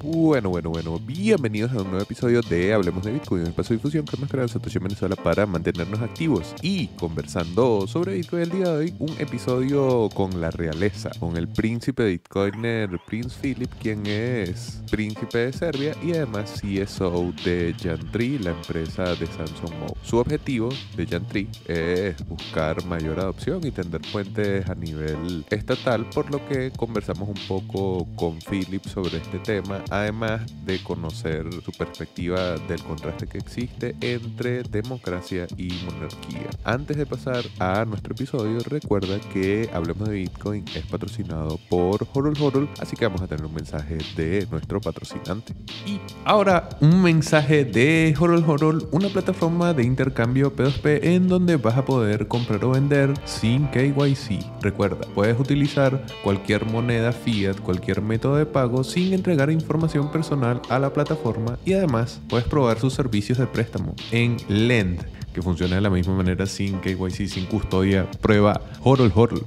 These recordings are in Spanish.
Bueno, bueno, bueno, bienvenidos a un nuevo episodio de Hablemos de Bitcoin, un espacio de difusión que creado en situación Venezuela para mantenernos activos y conversando sobre Bitcoin el día de hoy, un episodio con la realeza, con el príncipe de Bitcoiner Prince Philip, quien es príncipe de Serbia y además CSO de Jantri, la empresa de Samsung Mobile. Su objetivo de Jantri es buscar mayor adopción y tender puentes a nivel estatal, por lo que conversamos un poco con Philip sobre este tema además de conocer su perspectiva del contraste que existe entre democracia y monarquía. Antes de pasar a nuestro episodio, recuerda que Hablemos de Bitcoin es patrocinado por Horol Horol, así que vamos a tener un mensaje de nuestro patrocinante. Y ahora un mensaje de Horol Horol, una plataforma de intercambio P2P en donde vas a poder comprar o vender sin KYC. Recuerda, puedes utilizar cualquier moneda fiat, cualquier método de pago sin entregar información personal a la plataforma y además puedes probar sus servicios de préstamo en Lend, que funciona de la misma manera sin KYC, sin custodia. Prueba horror horror.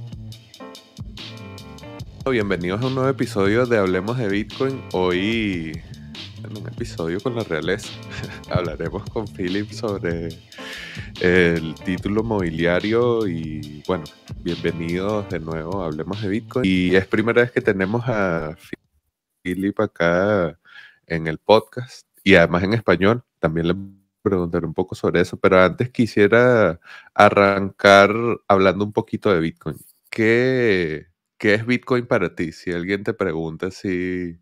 Bienvenidos a un nuevo episodio de Hablemos de Bitcoin. Hoy en un episodio con la realeza. Hablaremos con Philip sobre el título mobiliario y bueno, bienvenidos de nuevo, a hablemos de Bitcoin. Y es primera vez que tenemos a para acá en el podcast y además en español. También le preguntaré un poco sobre eso, pero antes quisiera arrancar hablando un poquito de Bitcoin. ¿Qué, qué es Bitcoin para ti? Si alguien te pregunta si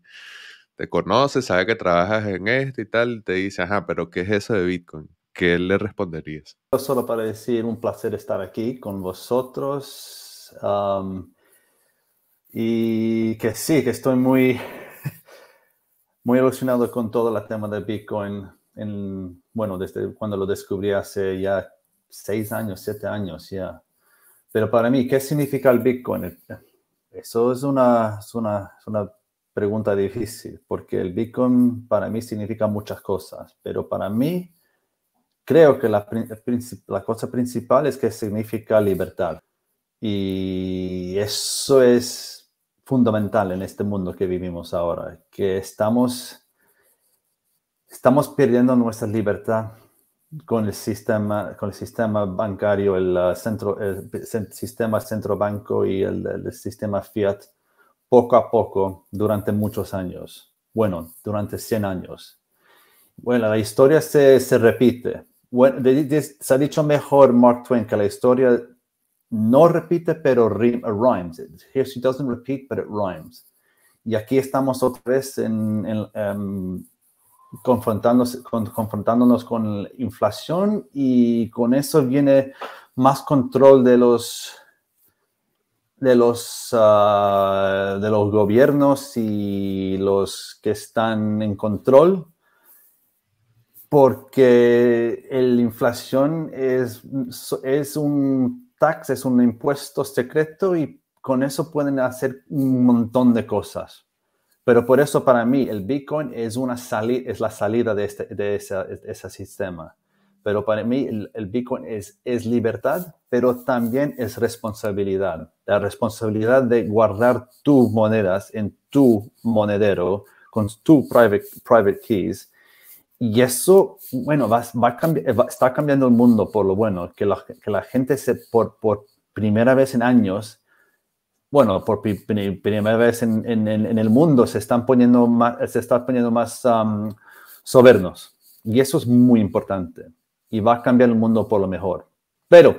te conoce, sabe que trabajas en esto y tal, te dice, ajá, pero ¿qué es eso de Bitcoin? ¿Qué le responderías? Solo para decir, un placer estar aquí con vosotros. y que sí, que estoy muy muy emocionado con todo el tema de Bitcoin. En, bueno, desde cuando lo descubrí hace ya seis años, siete años ya. Pero para mí, ¿qué significa el Bitcoin? Eso es una, es una, es una pregunta difícil, porque el Bitcoin para mí significa muchas cosas, pero para mí creo que la, la cosa principal es que significa libertad. Y eso es fundamental en este mundo que vivimos ahora, que estamos, estamos perdiendo nuestra libertad con el sistema, con el sistema bancario, el, uh, centro, el sistema centro banco y el, sistema fiat poco a poco durante muchos años, bueno, durante 100 años. Bueno, la historia se, se repite. se ha dicho mejor Mark Twain que la historia no repite, pero rhymes. Here doesn't repeat, but rhymes. Y aquí estamos otra vez en, em, confrontándonos, con, la inflación y con eso viene más control de los de los ah, de los gobiernos y los que están en control porque la inflación es, es un tax es un impuesto secreto y con eso pueden hacer un montón de cosas. Pero por eso para mí el Bitcoin es, una es la salida de, este, de ese sistema. Pero para mí el, Bitcoin es, es libertad, pero también es responsabilidad. La responsabilidad de guardar tus monedas en tu monedero con tus private, private keys y eso, bueno, eh, va, está cambiando el mundo por lo bueno, que la, gente se, por, por, primera vez en años, bueno, por primera vez en, el mundo se están poniendo más, se están poniendo más sobernos. Y eso es muy importante. Y va a cambiar el mundo por lo mejor. Pero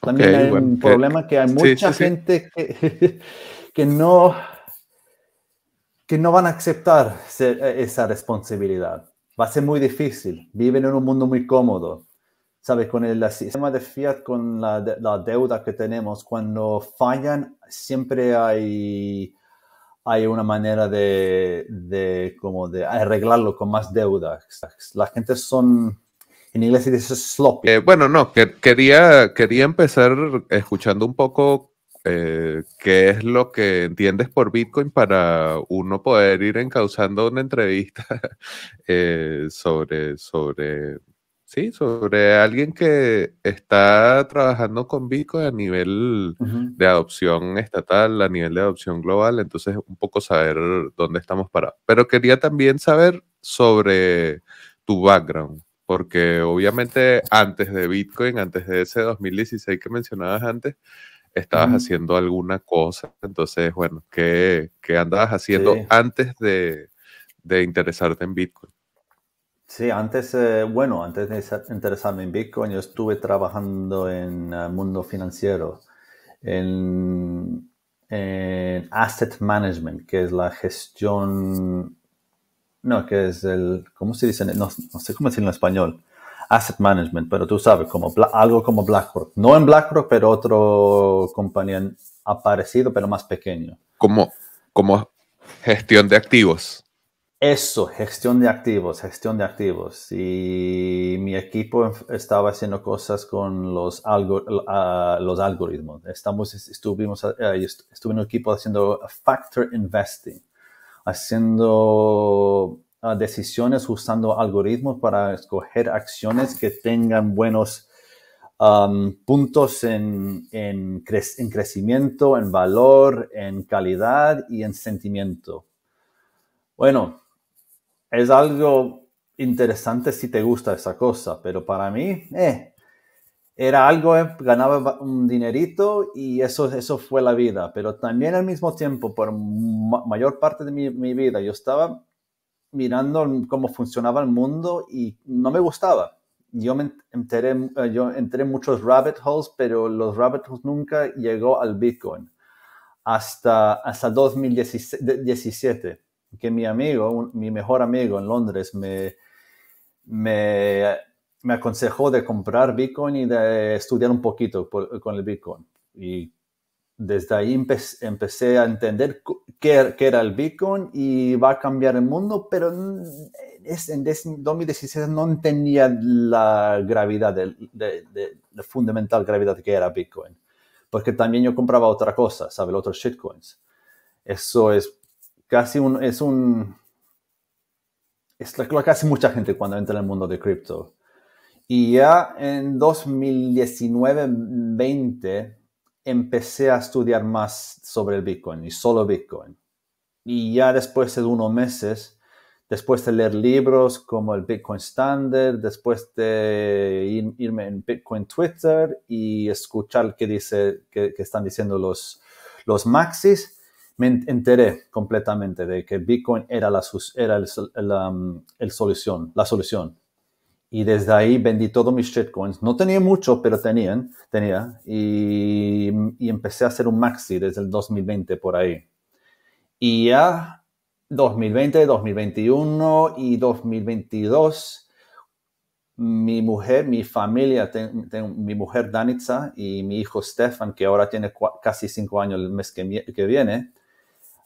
también hay un problema que hay mucha gente Que, que no que no van a aceptar eh, esa responsabilidad va a ser muy difícil. Viven en un mundo muy cómodo. ¿Sabes? Con el sistema de fiat, con la, deuda que tenemos, cuando fallan, siempre hay, hay una manera de, como de arreglarlo con más deuda. La gente son, en inglés se dice sloppy. Eh, bueno, no, quería, quería empezar escuchando un poco eh, ¿qué es lo que entiendes por Bitcoin para uno poder ir encauzando una entrevista eh, sobre, sobre, sí, sobre alguien que está trabajando con Bitcoin a nivel de adopción estatal, a nivel de adopción global? Entonces, un poco saber dónde estamos parados. Pero quería también saber sobre tu background porque obviamente antes de Bitcoin, antes de ese 2016 que mencionabas antes, estabas haciendo alguna cosa. Entonces, bueno, ¿qué, qué andabas haciendo antes de, interesarte en Bitcoin? Sí, antes, eh, bueno, antes de interesarme en Bitcoin, yo estuve trabajando en el eh, mundo financiero, en, asset management, que es la gestión, no, que es el, ¿cómo se dice? No, no sé cómo decirlo en español asset management, pero tú sabes, como algo como BlackRock. No en BlackRock, pero otro compañía aparecido, pero más pequeño. Como, como gestión de activos. Eso, gestión de activos, gestión de activos. Y mi equipo estaba haciendo cosas con los, algoritmos. Estamos, estuvimos, eh, estuve en un equipo haciendo factor investing, haciendo decisiones usando algoritmos para escoger acciones que tengan buenos um, puntos en, crecimiento, en valor, en calidad y en sentimiento. Bueno, es algo interesante si te gusta esa cosa, pero para mí, eh, era algo, eh, ganaba un dinerito y eso, eso fue la vida. Pero también al mismo tiempo, por mayor parte de mi, mi, vida, yo estaba mirando cómo funcionaba el mundo y no me gustaba. Yo me enteré, eh, yo entré en muchos rabbit holes, pero los rabbit holes nunca llegó al Bitcoin hasta, hasta 2017, que mi amigo, mi mejor amigo en Londres, me, me, aconsejó de comprar Bitcoin y de estudiar un poquito con el Bitcoin. Y desde ahí empecé a entender er-, qué, era el Bitcoin y va a cambiar el mundo, pero en 2016 no entendía la gravedad, de, la fundamental gravedad que era Bitcoin, porque también yo compraba otra cosa, ¿sabes? Otros shitcoins. Eso es casi un, es un, es lo que hace mucha gente cuando entra en el mundo de cripto. Y ya en 2019-20 empecé a estudiar más sobre el Bitcoin y solo Bitcoin. Y ya después de unos meses, después de leer libros como el Bitcoin Standard, después de irme en Bitcoin Twitter y escuchar qué dice, qué, están diciendo los, los maxis, me enteré completamente de que Bitcoin era la, era um, el, solución, la solución y desde ahí vendí todos mis shitcoins. No tenía mucho, pero tenían, tenía. Y, empecé a hacer un maxi desde el 2020 por ahí. Y ya 2020, 2021 y 2022, mi mujer, mi familia, mi mujer Danitza y mi hijo Stefan, que ahora tiene casi cinco años el mes que, que viene,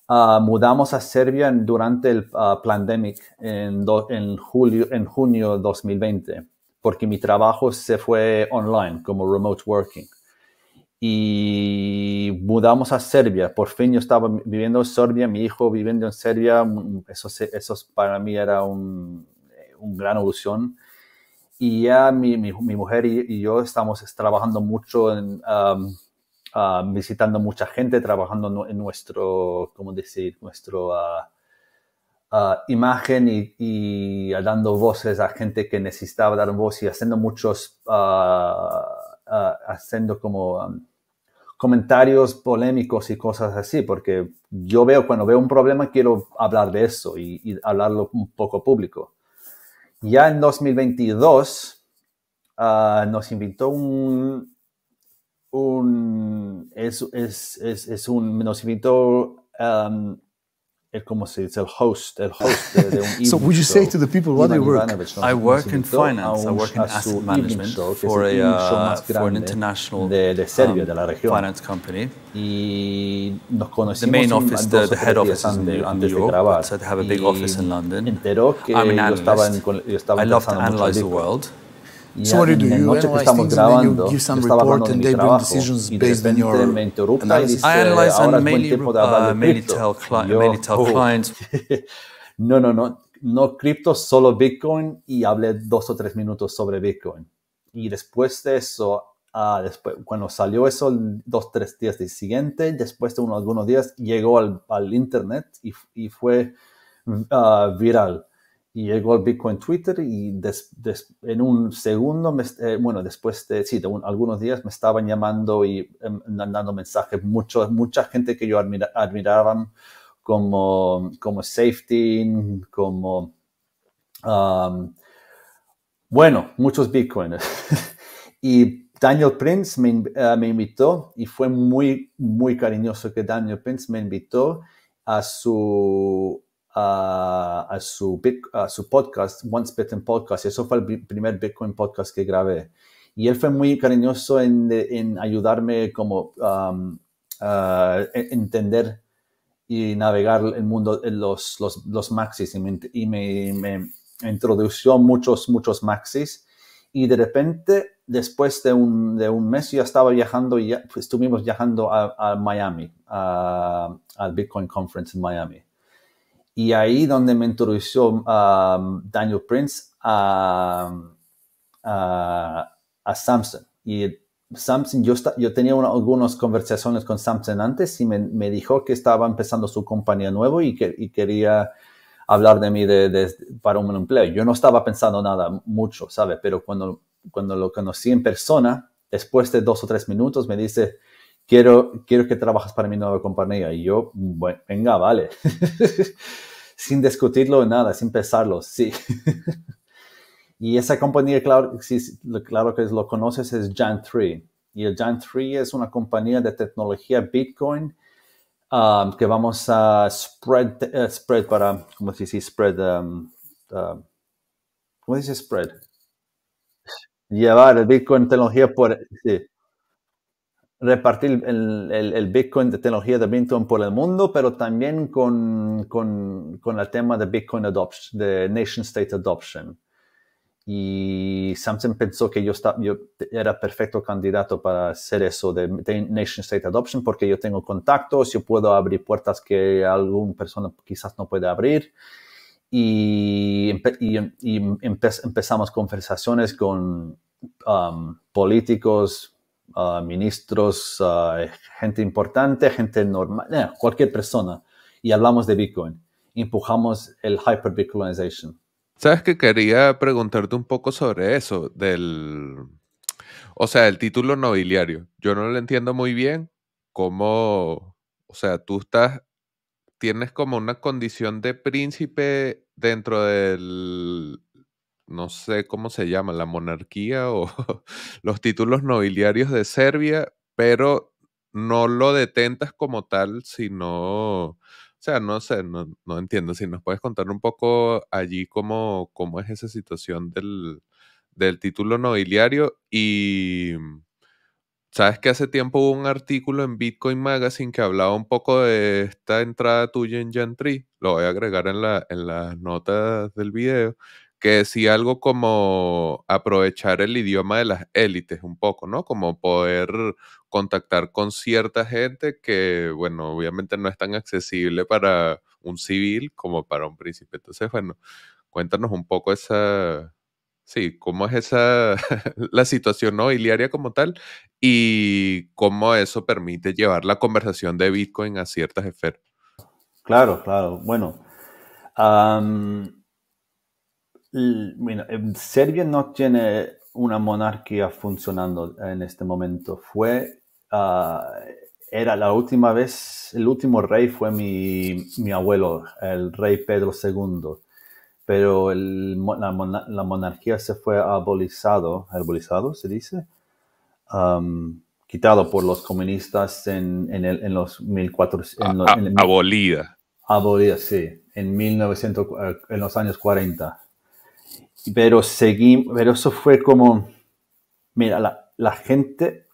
Ah, mudamos a Serbia durante el ah, pandemic en, en, julio, en junio de 2020, porque mi trabajo se fue online, como remote working. Y mudamos a Serbia. Por fin yo estaba viviendo en Serbia, mi hijo viviendo en Serbia. Mm, eso, eso para mí era un, eh, un gran ilusión. Y ya mi, mi, mujer y, yo estamos trabajando mucho en... Ah, visitando mucha gente, trabajando en nuestro, ¿cómo decir? Nuestro ah, ah, imagen y, dando voces a gente que necesitaba dar voz y haciendo muchos, haciendo como... Um, comentarios polémicos y cosas así, porque yo veo, cuando veo un problema, quiero hablar de eso y, hablarlo un poco público. Ya en 2022 nos invitó un, un, es, es, es, es un conocimiento, um, el, ¿cómo se dice? El host, el host de, de un So would you say to the people, what do you work? I work in finance, I work in asset management for, a, uh, for an international de, de Serbia, um, de la región. finance company. Y nos conocimos the main office, the, the head office is in, New, New York, they have a big office in London. I'm an analyst. Yo estaba en, yo estaba I love to analyze the world. So what do you do? You grabando, on your analysis. I analyze uh, no, no, no. No cripto, solo Bitcoin y hablé dos o tres minutos sobre Bitcoin. Y después de eso, ah, después, cuando salió eso, dos, tres días del siguiente, después de unos algunos días, llegó al, al internet y, y fue ah, viral y llegó el Bitcoin Twitter y en un segundo, eh, bueno, después de, sí, algunos días me estaban llamando y em, mandando dando mensajes, mucho, mucha gente que yo admiraba admiraban como, como Safety, como, um, bueno, muchos bitcoins y Daniel Prince me, eh, me, invitó y fue muy, muy cariñoso que Daniel Prince me invitó a su, a, su, su podcast, Once Bitten Podcast. Eso fue el primer Bitcoin podcast que grabé. Y él fue muy cariñoso en, en ayudarme como um, a e, entender y navegar el mundo, los, los, los maxis. Y, me, y me, muchos, muchos maxis. Y de repente, después de un, de un mes, ya estaba viajando y ya, pues, estuvimos viajando a, a Miami, al Bitcoin Conference en Miami. Y ahí donde me a um, Daniel Prince a, a, a, Samson. Y Samson, yo, yo tenía algunas conversaciones con Samson antes y me, me, dijo que estaba empezando su compañía nuevo y, que, y quería hablar de mí de, para un empleo. Yo no estaba pensando nada mucho, ¿sabe? Pero cuando, cuando lo conocí en persona, después de dos o tres minutos me dice, quiero, que trabajes para mi nueva compañía. Y yo, venga, vale. sin discutirlo nada, sin pensarlo, sí. y esa compañía, claro, claro que lo conoces, es Jan3. Y el Jan3 es una compañía de tecnología Bitcoin um, que vamos a spread, eh, spread para, ¿cómo se dice? Spread, um, um ¿cómo dice spread? Llevar el Bitcoin tecnología por, sí repartir el, Bitcoin de tecnología de Bitcoin por el mundo, pero también con, el tema de Bitcoin adoption, de nation state adoption. Y Samson pensó que yo, estaba, yo era perfecto candidato para hacer eso de, nation state adoption porque yo tengo contactos, yo puedo abrir puertas que alguna persona quizás no puede abrir. Y, empezamos conversaciones con um, políticos, Ah, ministros, ah, gente importante, gente normal, eh, cualquier persona, y hablamos de Bitcoin. Empujamos el hyperbitcoinization. Sabes que quería preguntarte un poco sobre eso, del, o sea, el título nobiliario. Yo no lo entiendo muy bien cómo, o sea, tú estás, tienes como una condición de príncipe dentro del no sé cómo se llama, la monarquía o los títulos nobiliarios de Serbia, pero no lo detentas como tal, sino, o sea, no sé, no, entiendo, si nos puedes contar un poco allí cómo, cómo es esa situación del, título nobiliario y... Sabes que hace tiempo hubo un artículo en Bitcoin Magazine que hablaba un poco de esta entrada tuya en Gentry. Lo voy a agregar en, la, en las notas del video que decía algo como aprovechar el idioma de las élites un poco, ¿no? Como poder contactar con cierta gente que, bueno, obviamente no es tan accesible para un civil como para un príncipe. Entonces, bueno, cuéntanos un poco esa, sí, cómo es esa, la situación nobiliaria como tal y cómo eso permite llevar la conversación de Bitcoin a ciertas esferas. Claro, claro. Bueno. Bueno, em, Serbia no tiene una monarquía funcionando en este momento. Fue, ah, era la última vez, el último rey fue mi, mi abuelo, el rey Pedro II. Pero la, monarquía se fue abolizado, abolizado se dice, quitado por los comunistas en, en, el, en los 1400. abolida. Abolida, sí, en, 1900, eh, en los años 40. Pero seguimos, pero eso fue como, mira, la, la gente,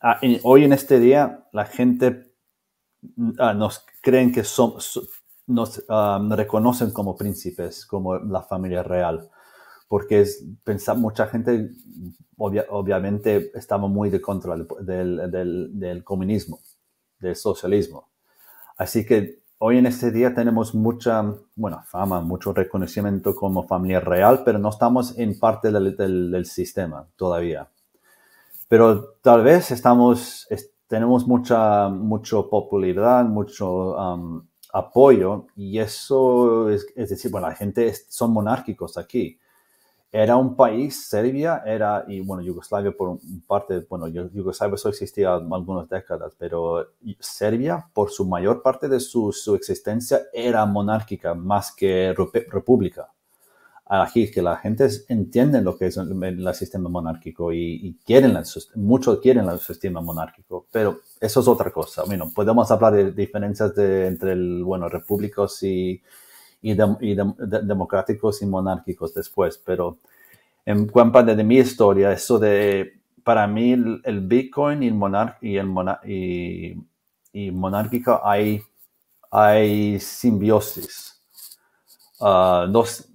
ah, hoy en este día, la gente mm, ah, nos creen que somos, ah, nos reconocen como príncipes, como la familia real, porque es, pensar, mucha gente obviamente estamos muy de contra del, del, del comunismo, del socialismo. Así que hoy en este día tenemos mucha, bueno, fama, mucho reconocimiento como familia real, pero no estamos en parte del, sistema todavía. Pero tal vez estamos, tenemos mucha, mucho popularidad, mucho um, apoyo y eso es, es, decir, bueno, la gente son monárquicos aquí era un país, Serbia era, y bueno, Yugoslavia por parte, bueno, Yugoslavia solo existía algunas décadas, pero Serbia por su mayor parte de su, su existencia era monárquica más que república. Aquí que la gente entiende lo que es el, sistema monárquico y, quieren, muchos quieren el sistema monárquico, pero eso es otra cosa. Bueno, podemos hablar de diferencias entre, el, bueno, repúblicos y y, democráticos y monárquicos después. Pero en parte de mi historia, eso de, para mí el, Bitcoin y el, monar, y el y, monárquico hay, hay simbiosis, ah, dos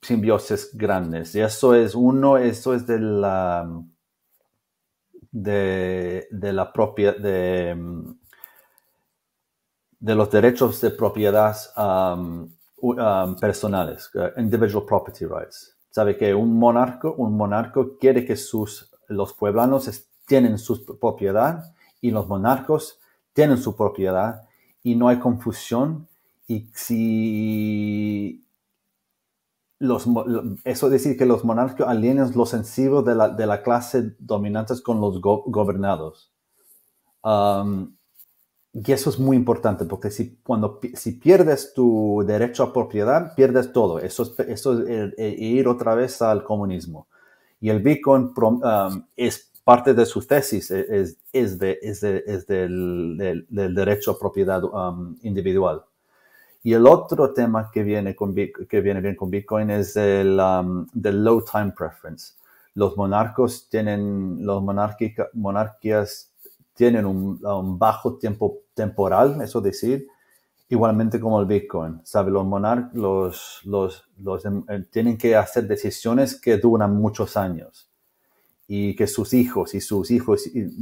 simbiosis grandes. Y eso es uno, eso es de la... De, la propia de, de, los derechos de propiedad Um, personales, uh, individual property rights. Sabe que un monarco, un monarco quiere que sus, los pueblanos tienen su propiedad y los monarcos tienen su propiedad y no hay confusión y si los, eso es decir que los monarcos alienan los sensibles de la, de la clase dominantes con los gobernados. Um, y eso es muy importante porque si, cuando, si pierdes tu derecho a propiedad, pierdes todo. Eso es, eh, eh, ir otra vez al comunismo. Y el Bitcoin um, es parte de su tesis, e, es, es, de, del, derecho a propiedad um, individual. Y el otro tema que viene, con, que viene bien con Bitcoin es el um, low time preference. Los monarcos tienen, los monarquías tienen un, bajo tiempo temporal, eso decir, igualmente como el Bitcoin, ¿sabe? Los monarcas los, em, eh, tienen que hacer decisiones que duran muchos años y que sus hijos y sus hijos y,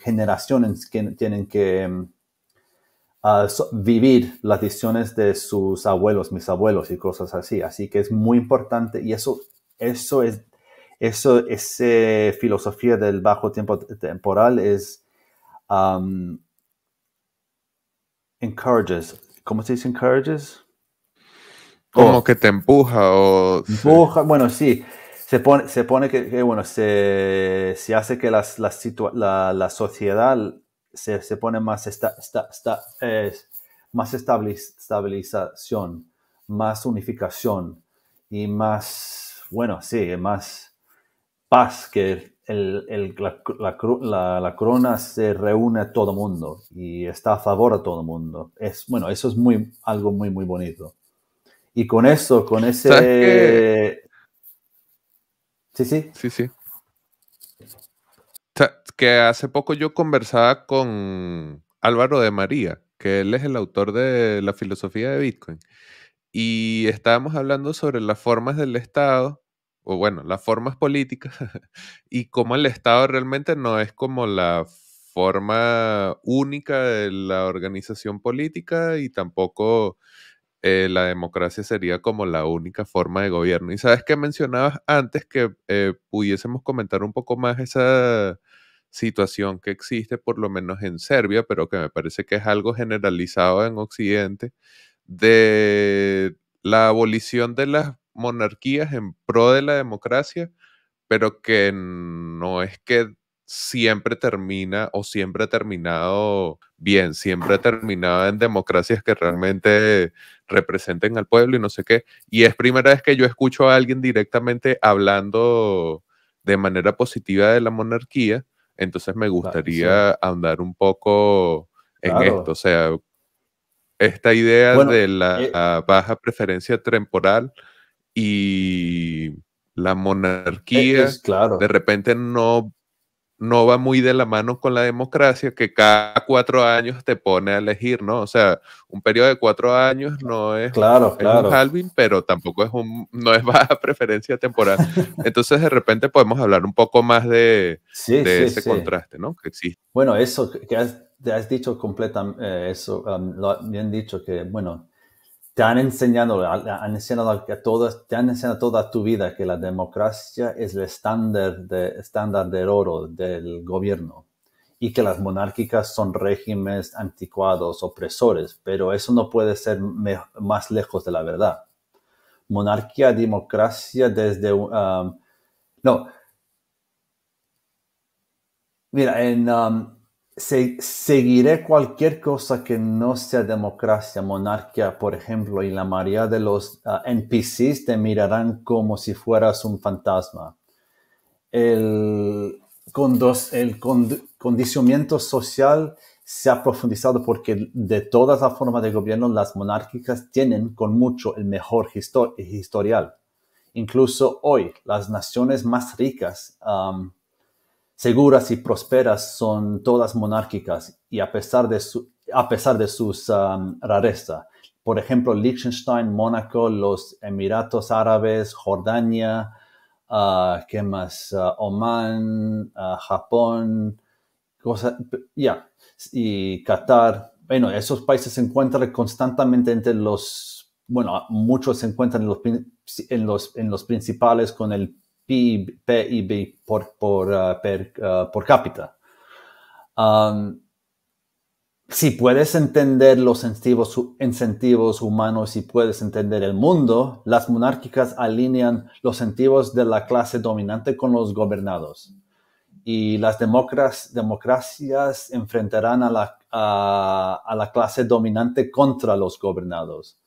generaciones que tienen que em, ah, vivir las decisiones de sus abuelos, mis abuelos y cosas así. Así que es muy importante y eso, eso es, eso, esa filosofía del bajo tiempo temporal es Um, encourages. ¿Cómo se dice encourages? Como oh. que te empuja o... Empuja, bueno, sí. Se pone, se pone que, bueno, se, hace que las, la, sociedad se, pone más, esta, más estabilización, más unificación y más, bueno, sí, más paz que la, corona se reúne a todo mundo y está a favor a todo mundo. Es, bueno, eso es muy, algo muy, muy bonito. Y con eso, con ese... Sí, sí. Sí, sí. Que hace poco yo conversaba con Álvaro de María, que él es el autor de la filosofía de Bitcoin, y estábamos hablando sobre las formas del Estado bueno, las formas políticas y cómo el Estado realmente no es como la forma única de la organización política y tampoco eh, la democracia sería como la única forma de gobierno. Y sabes que mencionabas antes que eh, pudiésemos comentar un poco más esa situación que existe, por lo menos en Serbia, pero que me parece que es algo generalizado en Occidente, de la abolición de las monarquías en pro de la democracia, pero que no es que siempre termina o siempre ha terminado bien, siempre ha terminado en democracias que realmente representen al pueblo y no sé qué. Y es primera vez que yo escucho a alguien directamente hablando de manera positiva de la monarquía, entonces me gustaría ahondar un poco en esto, o sea, esta idea de la eh baja preferencia temporal y la eh, monarquía es, claro. de repente no, no va muy de la mano con la democracia, que cada cuatro años te pone a elegir, ¿no? O sea, un periodo de cuatro años no es, claro, un halving, pero tampoco es un, no es baja preferencia temporal. Entonces, de repente podemos hablar un poco más de, ese contraste, ¿no? Que existe. Bueno, eso que has, has dicho completamente, eh, eso, um, lo, bien dicho que, bueno, te han enseñado, han a te han toda tu vida que la democracia es el estándar de, estándar de oro del gobierno y que las monárquicas son regímenes anticuados, opresores, pero eso no puede ser más lejos de la verdad. Monarquía, democracia desde... un um, no. Mira, en... Um, seguiré cualquier cosa que no sea democracia, monarquía, por ejemplo, y la mayoría de los ah, NPCs te mirarán como si fueras un fantasma. El, el condicionamiento social se ha profundizado porque de todas las formas de gobierno, las monárquicas tienen con mucho el mejor historial. Incluso hoy, las naciones más ricas seguras y prosperas son todas monárquicas y a pesar de, su, a pesar de sus rareza. Por ejemplo, Liechtenstein, Mónaco, los Emiratos Árabes, Jordania, ah, ¿qué más? Ah, Oman, ah, Japón, ya, y Qatar. Bueno, esos países se encuentran constantemente entre los, bueno, muchos se encuentran en los, en los principales con el PIB, por, por, uh, uh, por cápita. Um, si puedes entender los incentivos, humanos y puedes entender el mundo, las monárquicas alinean los incentivos de la clase dominante con los gobernados. Y las democracias, enfrentarán a la, a la clase dominante contra los gobernados.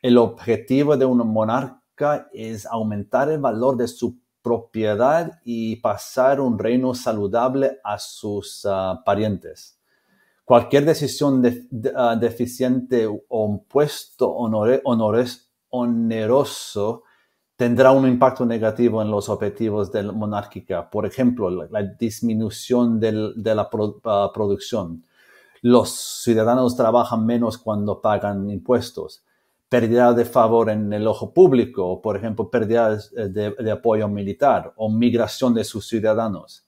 El objetivo de una monarquía es aumentar el valor de su propiedad y pasar un reino saludable a sus ah, parientes. Cualquier decisión ah, deficiente o un puesto oneroso tendrá un impacto negativo en los objetivos de la monárquica. Por ejemplo, la, disminución de la ah, producción. Los ciudadanos trabajan menos cuando pagan impuestos pérdida de favor en el ojo público, por ejemplo, pérdida de, apoyo militar o migración de sus ciudadanos.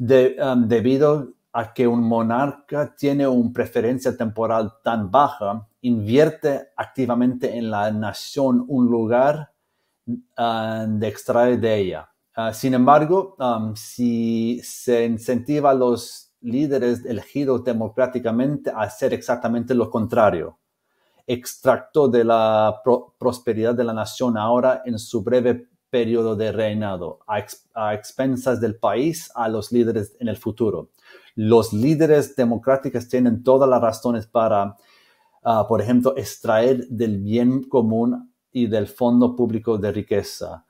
Um, debido a que un monarca tiene una preferencia temporal tan baja, invierte activamente en la nación un lugar uh, de extraer de ella. Uh, sin embargo, um, si se incentiva a los líderes elegidos democráticamente a hacer exactamente lo contrario, extracto de la prosperidad de la nación ahora en su breve periodo de reinado, a, expensas del país, a los líderes en el futuro. Los líderes democráticos tienen todas las razones para, ah, por ejemplo, extraer del bien común y del fondo público de riqueza.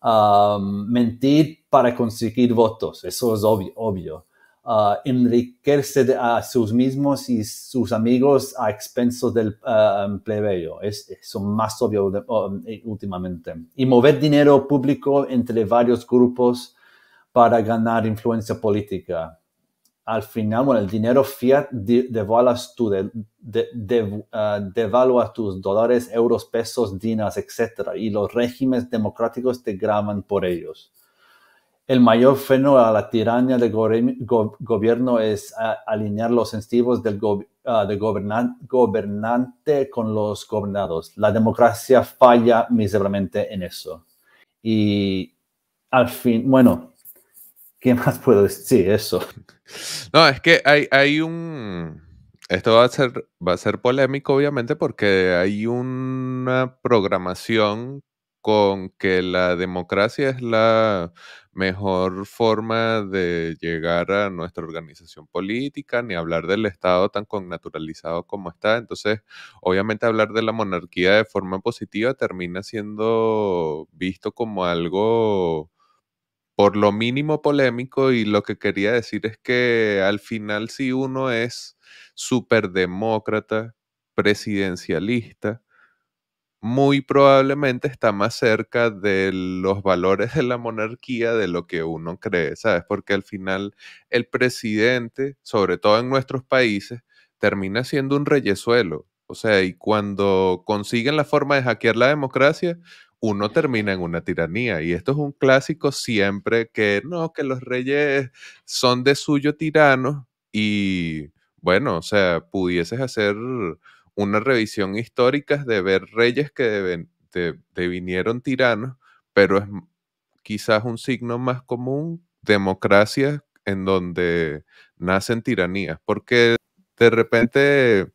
Ah, mentir para conseguir votos, eso es obvio enriquecerse a sus mismos y sus amigos a expensas del eh, plebeyo. Es más obvio eh, últimamente. Y mover dinero público entre varios grupos para ganar influencia política. Al final, el dinero fiat de, de eh, tus dólares, euros, pesos, dinas, etc. Y los regímenes democráticos te graban por ellos. El mayor freno a la tiranía del gobierno es ah, alinear los incentivos del, ah, gobernante con los gobernados. La democracia falla miserablemente en eso. Y al fin, bueno, ¿qué más puedo decir? Eso. No, es que hay, hay un... Esto va a, ser, va a ser polémico, obviamente, porque hay una programación con que la democracia es la mejor forma de llegar a nuestra organización política, ni hablar del Estado tan connaturalizado como está. Entonces, obviamente hablar de la monarquía de forma positiva termina siendo visto como algo por lo mínimo polémico y lo que quería decir es que al final si uno es superdemócrata, presidencialista, muy probablemente está más cerca de los valores de la monarquía de lo que uno cree, ¿sabes? Porque al final el presidente, sobre todo en nuestros países, termina siendo un reyesuelo. O sea, y cuando consiguen la forma de hackear la democracia, uno termina en una tiranía. Y esto es un clásico siempre que no, que los reyes son de suyo tiranos y bueno, o sea, pudieses hacer una revisión histórica de ver reyes que de, vinieron tiranos, pero es quizás un signo más común, democracia en donde nacen tiranías, porque de repente,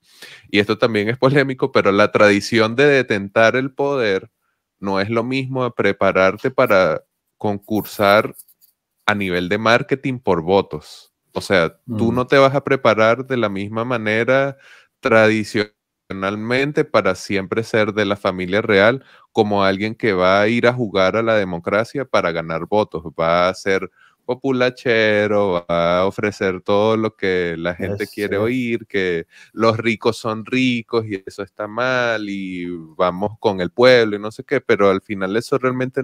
y esto también es polémico, pero la tradición de detentar el poder no es lo mismo a prepararte para concursar a nivel de marketing por votos. O sea, tú mm. no te vas a preparar de la misma manera tradicional institucionalmente para siempre ser de la familia real como alguien que va a ir a jugar a la democracia para ganar votos, va a ser populachero, va a ofrecer todo lo que la gente quiere oír, que los ricos son ricos y eso está mal y vamos con el pueblo y no sé qué, pero al final eso realmente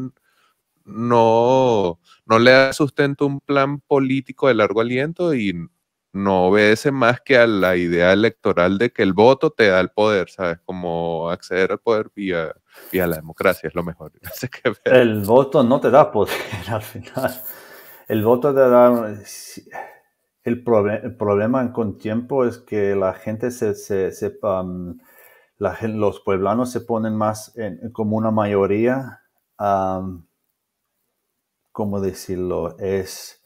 no, no le da sustento a un plan político de largo aliento y no obedece más que a la idea electoral de que el voto te da el poder, ¿sabes? Como acceder al poder vía, a la democracia es lo mejor. el voto no te da poder al final. El voto te da... El, problema con tiempo es que la gente se... se, los pueblanos se ponen más como una mayoría, ¿cómo decirlo? Es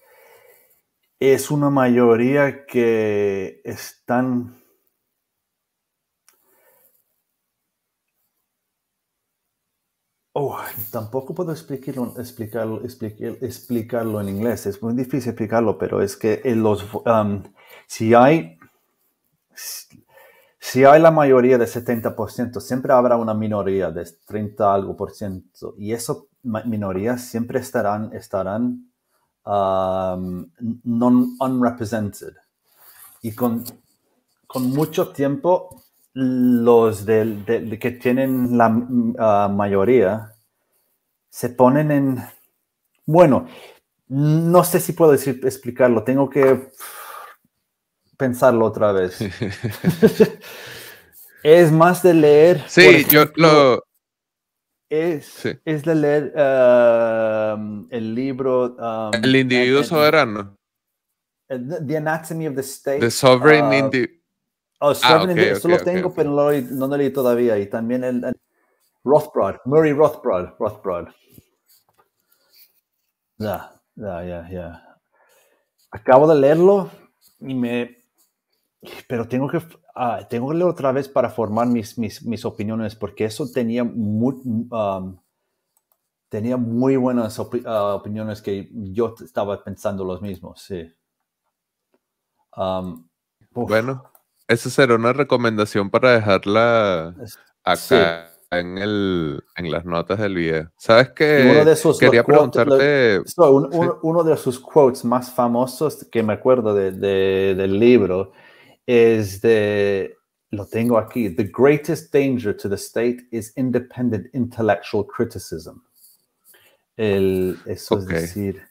es una mayoría que están Oh, tampoco puedo explicarlo, en inglés. Es muy difícil explicarlo, pero es que los, um, si, hay, si hay la mayoría de 70%, siempre habrá una minoría de 30 algo por ciento. Y esas minorías siempre estarán, estarán um, non unrepresented. Y con, con mucho tiempo, los de, que tienen la uh, mayoría se ponen en... Bueno, no sé si puedo decir, explicarlo, tengo que pensarlo otra vez. es más de leer. Sí, yo lo, es, es de leer el libro... el individuo soberano. the Anatomy of the State. The Sovereign ah, Individuo. Oh, ah, okay, solo Eso tengo, pero no lo, no lo, leí todavía. Y también el, Rothbard, Murray Rothbard. Rothbard. Ya, ya, ya. Acabo de leerlo y me pero tengo que, ah, tengo leer otra vez para formar mis, mis, mis opiniones, porque eso tenía muy, um, tenía muy buenas ah, opiniones que yo estaba pensando los mismos, sí. Um, bueno, esa será una recomendación para dejarla acá en, el, en las notas del video. ¿Sabes que Quería preguntarte... uno, de sus quotes más famosos que me acuerdo de, del libro de, lo tengo aquí. The greatest danger to the state is independent intellectual criticism. El, eso es decir.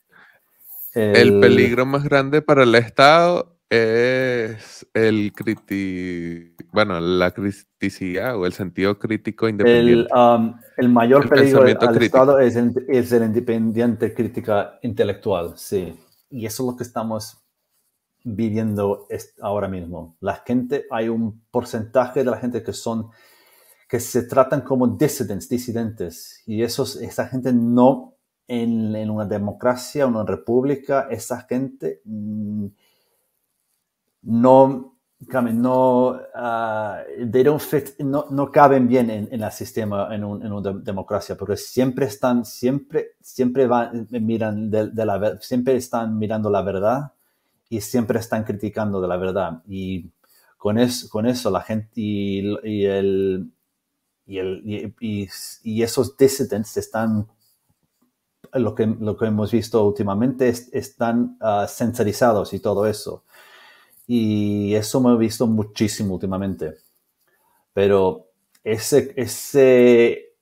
El, peligro más grande para el Estado es el criti bueno, la criticidad o el sentido crítico independiente. El, um, el mayor peligro al Estado es, es el independiente crítica intelectual, sí. Y eso es lo que estamos viviendo ahora mismo. La gente, hay un porcentaje de la gente que son, que se tratan como dissidents, disidentes, y esos, esa gente no, en, una democracia, una república, esa gente mm, no, no, ah, no, no, caben bien en, el sistema, en, una democracia, porque siempre están, siempre, siempre van, miran de, la, siempre están mirando la verdad y siempre están criticando de la verdad. Y con, es, con eso la gente y, y, el, y, esos dissidents están, lo que, lo que hemos visto últimamente, están censurizados ah, y todo eso. Y eso me he visto muchísimo últimamente. Pero ese, ese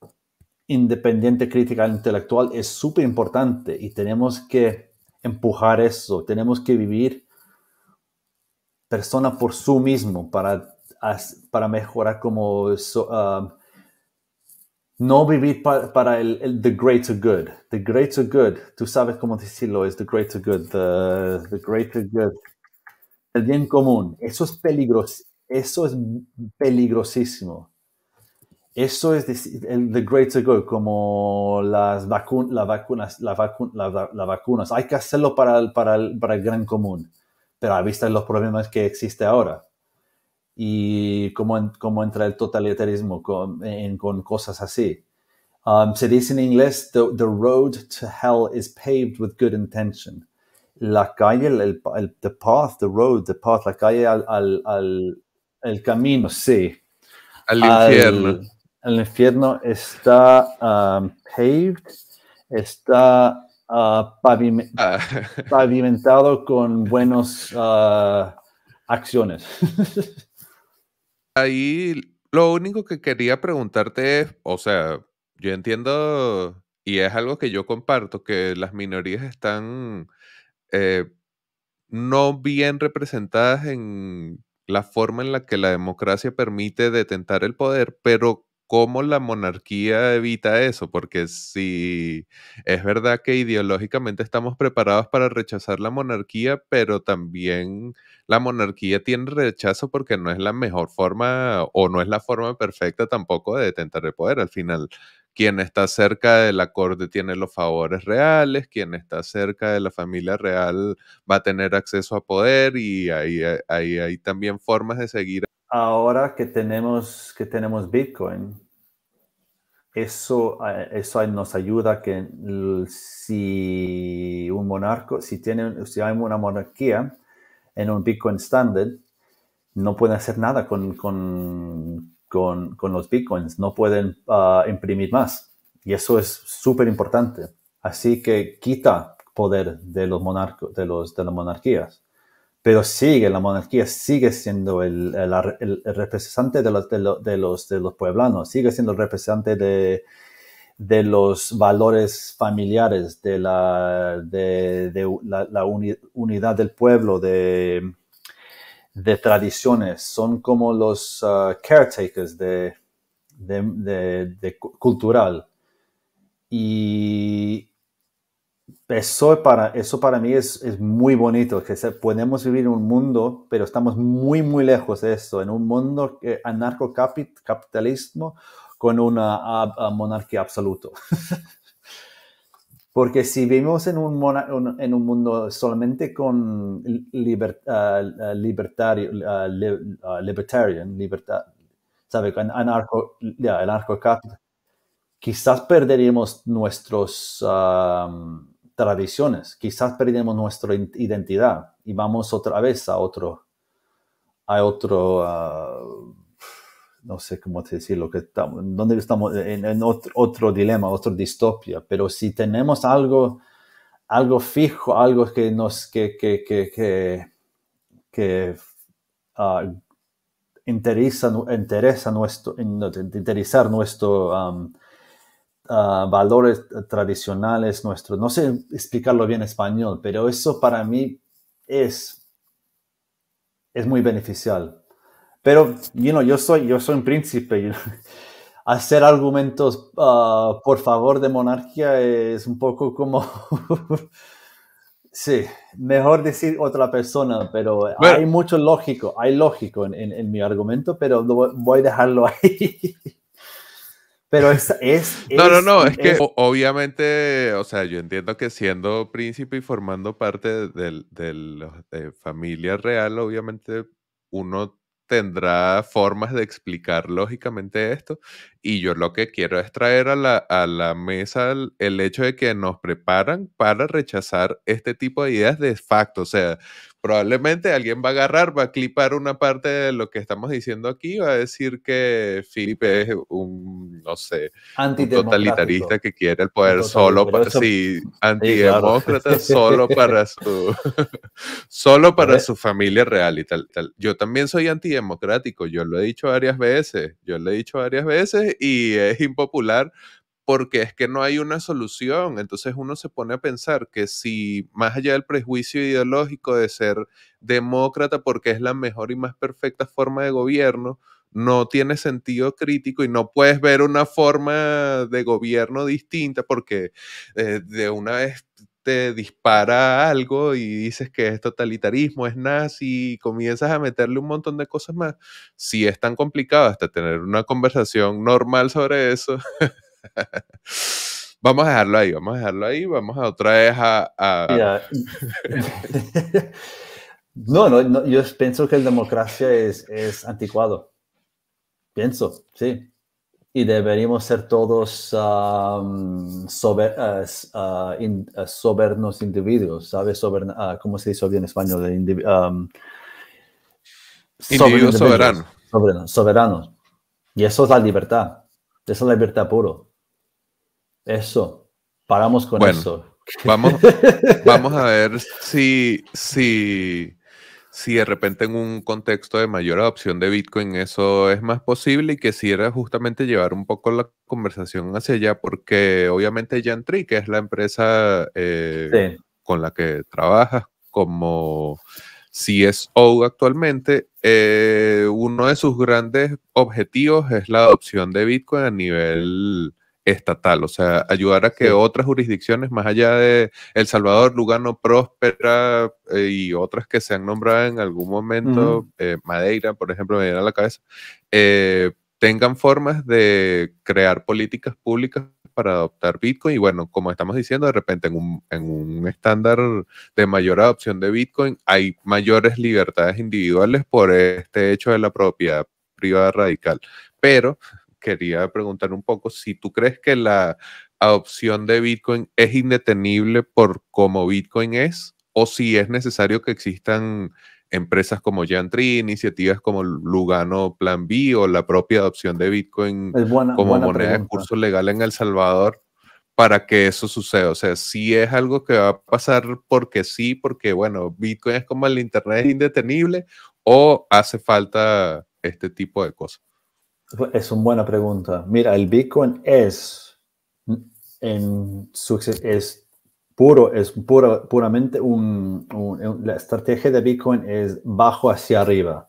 independiente crítica intelectual es súper importante y tenemos que empujar eso, tenemos que vivir persona por su mismo para, para mejorar como um, no vivir para el, the greater good. The greater good, tú sabes cómo decirlo, es the greater good, the, the greater good. El bien común, eso es peligroso, eso es peligrosísimo. Eso es el The Greater Good, como las, vacun las vacunas, las, vacunas. Hay que hacerlo para el, para, para el gran común, pero a vista de los problemas que existe ahora y cómo, cómo entra el totalitarismo con, con cosas así. Um, se dice en inglés, the, the, road to hell is paved with good intention. La calle, el, el the path, the road, the path, la calle al, al, el camino, sí. Al infierno el infierno está um, paved, está uh, ah. pavimentado con buenas uh, acciones. Ahí lo único que quería preguntarte es, o sea, yo entiendo, y es algo que yo comparto, que las minorías están eh, no bien representadas en la forma en la que la democracia permite detentar el poder, pero cómo la monarquía evita eso, porque si es verdad que ideológicamente estamos preparados para rechazar la monarquía, pero también la monarquía tiene rechazo porque no es la mejor forma o no es la forma perfecta tampoco de detentar el poder. Al final, quien está cerca de la corte tiene los favores reales, quien está cerca de la familia real va a tener acceso a poder y ahí, hay también formas de seguir ahora que tenemos, que tenemos Bitcoin, eso, eh, eso nos ayuda que si un monarco, si, tiene, si hay una monarquía en un Bitcoin standard, no pueden hacer nada con, con, con, con los Bitcoins, no pueden ah, imprimir más. Y eso es súper importante. Así que quita poder de los monarcos, de, los, de las monarquías pero sigue, la monarquía sigue siendo el, representante de los, de, los, de los pueblanos, sigue siendo el representante de, los valores familiares, de la, de, la, unidad del pueblo, de, de, tradiciones. Son como los uh, caretakers de, cultural. Y eso para, eso para mí es, es muy bonito, que se, podemos vivir en un mundo, pero estamos muy, muy lejos de esto, en un mundo anarcocapitalismo con una monarquía absoluta. Porque si vivimos en un, en un mundo solamente con libertario, libertarian, libertad, ¿sabe? Anarco, yeah, anarcocapitalismo, quizás perderíamos nuestros tradiciones. Quizás perdemos nuestra identidad y vamos otra vez a otro, a otro, ah, no sé cómo decirlo, que estamos, donde estamos en, otro, dilema, otra distopia. Pero si tenemos algo, algo fijo, algo que nos, que, que, que, ah, interesa, interesa nuestro, interesar nuestro Ah, valores tradicionales nuestros. No sé explicarlo bien en español, pero eso para mí es, es muy beneficial. Pero, yo soy, yo soy un príncipe. Hacer argumentos ah, por favor de monarquía es un poco como... Sí, mejor decir otra persona, pero hay mucho lógico, hay lógico en, mi argumento, pero voy a dejarlo ahí. Pero es, No, no, no, es, que obviamente, o sea, yo entiendo que siendo príncipe y formando parte de, la eh, familia real, obviamente uno tendrá formas de explicar lógicamente esto. Y yo lo que quiero es traer a la, mesa el, el hecho de que nos preparan para rechazar este tipo de ideas de facto. O sea, probablemente alguien va a agarrar, va a clipar una parte de lo que estamos diciendo aquí, va a decir que Felipe es un, no sé, un totalitarista que quiere el poder solo para, sí, antidemócrata, solo para su, solo para su familia real y tal, tal. Yo también soy antidemocrático, yo lo he dicho varias veces, yo lo he dicho varias veces y es impopular, porque es que no hay una solución. Entonces uno se pone a pensar que si más allá del prejuicio ideológico de ser demócrata porque es la mejor y más perfecta forma de gobierno, no tiene sentido crítico y no puedes ver una forma de gobierno distinta porque eh, de una vez te dispara algo y dices que es totalitarismo, es nazi, y comienzas a meterle un montón de cosas más. Si es tan complicado hasta tener una conversación normal sobre eso. vamos a dejarlo ahí, vamos a dejarlo ahí, vamos a otra vez a... no, no, yo pienso que la democracia es, es anticuado. Pienso, sí. Y deberíamos ser todos um, soberanos uh, uh, uh, individuos, ¿sabes? ¿Cómo se dice bien en español? Um, individuos soberanos. Soberanos. Y eso es la libertad. Eso es la libertad puro. Eso, paramos con eso. Vamos, vamos a ver si, si, si de repente en un contexto de mayor adopción de Bitcoin eso es más posible y quisiera justamente llevar un poco la conversación hacia allá porque obviamente Yantri, que es la empresa eh, con la que trabajas como CSO actualmente, eh, uno de sus grandes objetivos es la adopción de Bitcoin a nivel estatal, o sea, ayudar a que otras jurisdicciones más allá de El Salvador, Lugano, Próspera eh, y otras que se han nombrado en algún momento, eh, Madeira, por ejemplo, me viene a la cabeza, eh, tengan formas de crear políticas públicas para adoptar Bitcoin y bueno, como estamos diciendo, de repente en un, en un estándar de mayor adopción de Bitcoin hay mayores libertades individuales por este hecho de la propiedad privada radical, pero quería preguntar un poco si tú crees que la adopción de Bitcoin es indetenible por cómo Bitcoin es o si es necesario que existan empresas como Jantri, iniciativas como Lugano Plan B o la propia adopción de Bitcoin como moneda de curso legal en El Salvador para que eso suceda. O sea, si es algo que va a pasar porque sí, porque bueno, Bitcoin es como el Internet es indetenible o hace falta este tipo de cosas. Es una buena pregunta. Mira, el Bitcoin es, en su, es puro, es pura, puramente un, la estrategia de Bitcoin es bajo hacia arriba.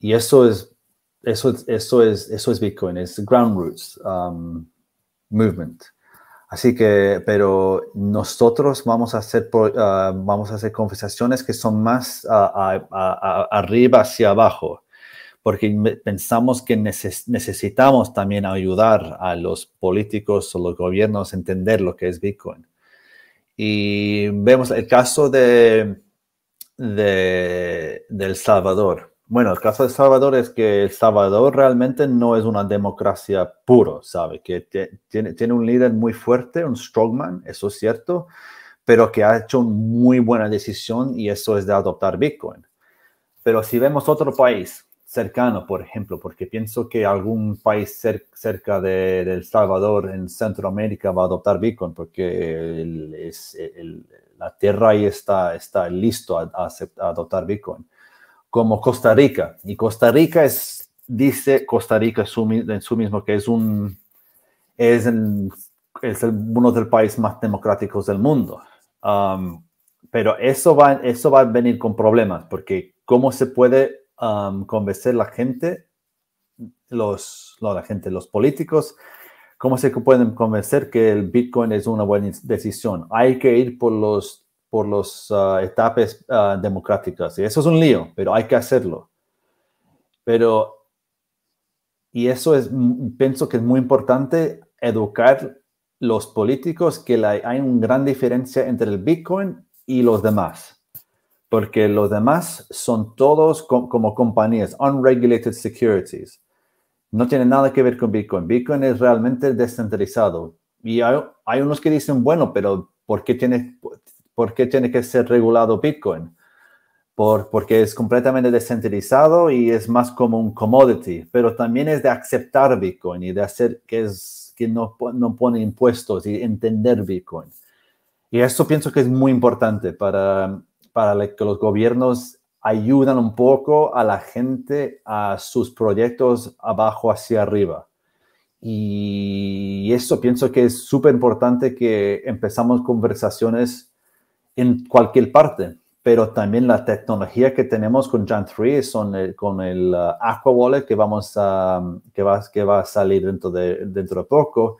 Y eso es, eso, eso es, eso es Bitcoin, es ground roots um, movement. Así que, pero nosotros vamos a hacer, uh, vamos a hacer conversaciones que son más uh, arriba hacia abajo porque pensamos que necesitamos también ayudar a los políticos o los gobiernos a entender lo que es Bitcoin. Y vemos el caso de, de, El Salvador. Bueno, el caso de El Salvador es que El Salvador realmente no es una democracia puro, ¿sabe? Que tiene, tiene un líder muy fuerte, un strongman, eso es cierto, pero que ha hecho una muy buena decisión y eso es de adoptar Bitcoin. Pero si vemos otro país, cercano, por ejemplo, porque pienso que algún país cerca de, El Salvador, en Centroamérica, va a adoptar Bitcoin, porque es, la tierra ahí está, está listo a, adoptar Bitcoin. Como Costa Rica, y Costa Rica es, dice Costa Rica es en su mismo que es un, es, es uno de los países más democráticos del mundo. pero eso va, eso va a venir con problemas, porque cómo se puede convencer la gente, los, la gente, los políticos, cómo se pueden convencer que el Bitcoin es una buena decisión. Hay que ir por los las ah, etapas ah, democráticas. Y eso es un lío, pero hay que hacerlo. Pero, y eso es, mm, pienso que es muy importante educar los políticos que hay una gran diferencia entre el Bitcoin y los demás porque los demás son todos como compañías, unregulated securities. No tiene nada que ver con Bitcoin. Bitcoin es realmente descentralizado. Y hay, unos que dicen, bueno, pero ¿por qué tiene, por qué tiene que ser regulado Bitcoin? Por, porque es completamente descentralizado y es más como un commodity, pero también es de aceptar Bitcoin y de hacer que, es, que no, no pone impuestos y entender Bitcoin. Y esto pienso que es muy importante para, para que los gobiernos ayudan un poco a la gente a sus proyectos abajo hacia arriba. Y eso pienso que es súper importante que empezamos conversaciones en cualquier parte, pero también la tecnología que tenemos con Jan 3 son con el uh, Aqua Wallet que, vamos a, que, va, que va a salir dentro dentro de poco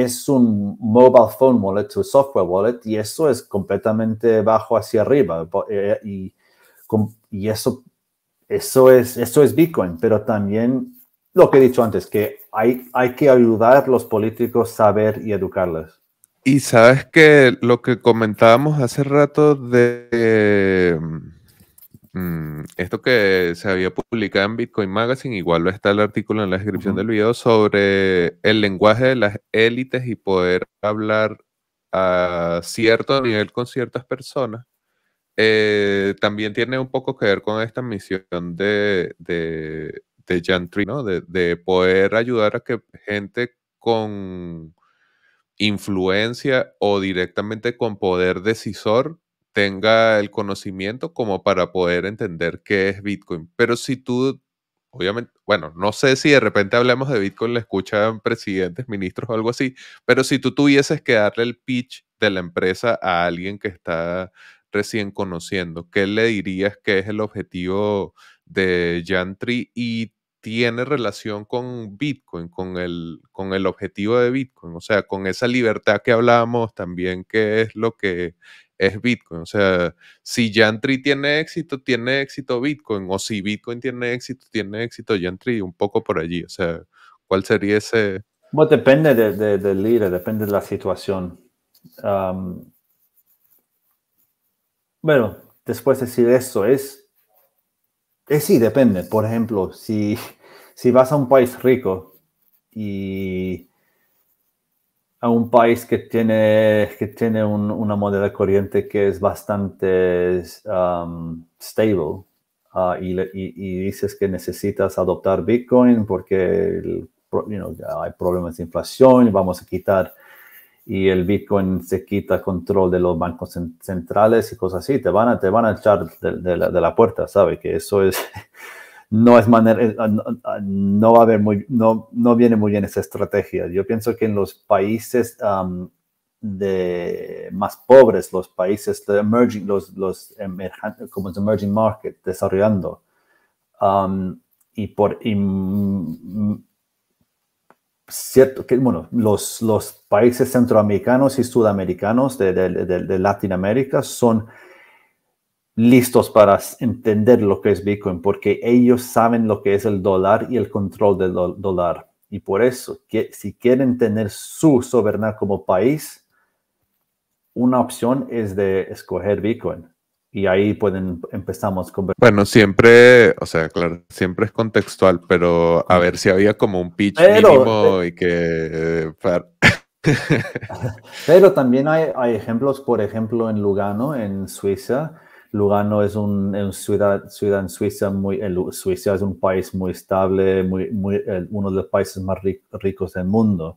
es un mobile phone wallet un software wallet y eso es completamente bajo hacia arriba eh, y, y eso, eso, es, eso es Bitcoin, pero también lo que he dicho antes, que hay, hay que ayudar a los políticos a saber y educarles. Y sabes que lo que comentábamos hace rato de Mm, esto que se había publicado en Bitcoin Magazine, igual está el artículo en la descripción del video, sobre el lenguaje de las élites y poder hablar a cierto nivel con ciertas personas, eh, también tiene un poco que ver con esta misión de, de, de ¿no? de poder ayudar a que gente con influencia o directamente con poder decisor tenga el conocimiento como para poder entender qué es Bitcoin. Pero si tú, obviamente, bueno, no sé si de repente hablamos de Bitcoin, le escuchan presidentes, ministros o algo así, pero si tú tuvieses que darle el pitch de la empresa a alguien que está recién conociendo, ¿qué le dirías que es el objetivo de Yantri y tiene relación con Bitcoin, con el, con el objetivo de Bitcoin, o sea, con esa libertad que hablábamos también, qué es lo que es Bitcoin. O sea, si Yantri tiene éxito, tiene éxito Bitcoin. O si Bitcoin tiene éxito, tiene éxito Yantri. Un poco por allí. O sea, ¿cuál sería ese? Bueno, depende del líder, depende de la situación. bueno, después de decir eso es, es sí, depende. Por ejemplo, si vas a un país rico y a un país que tiene, que tiene una moneda corriente que es bastante um, stable uh, y, dices que necesitas adoptar Bitcoin porque you hay problemas de inflación y vamos a quitar y el Bitcoin se quita control de los bancos centrales y cosas así, te van a, te van a echar de, la, de la, puerta, ¿sabe? Que eso es... no es manera, eh, ah, no, va a haber muy, no, no viene muy bien esa estrategia. Yo pienso que en los países de más pobres, los países de emerging, los, como emerging market, desarrollando, y por cierto que, bueno, los, los países centroamericanos y sudamericanos de, de Latinoamérica son listos para entender lo que es Bitcoin, porque ellos saben lo que es el dólar y el control del dólar. Y por eso, que si quieren tener su soberanía como país, una opción es de escoger Bitcoin. Y ahí pueden, empezamos con... Bueno, siempre, o sea, claro, siempre es contextual, pero a ver si había como un pitch mínimo y que... Eh, pero también hay, hay ejemplos, por ejemplo, en Lugano, en Suiza, Lugano es un, ciudad, ciudad en Suiza, muy, el Suiza es un país muy estable, muy, muy, uno de los países más ricos del mundo.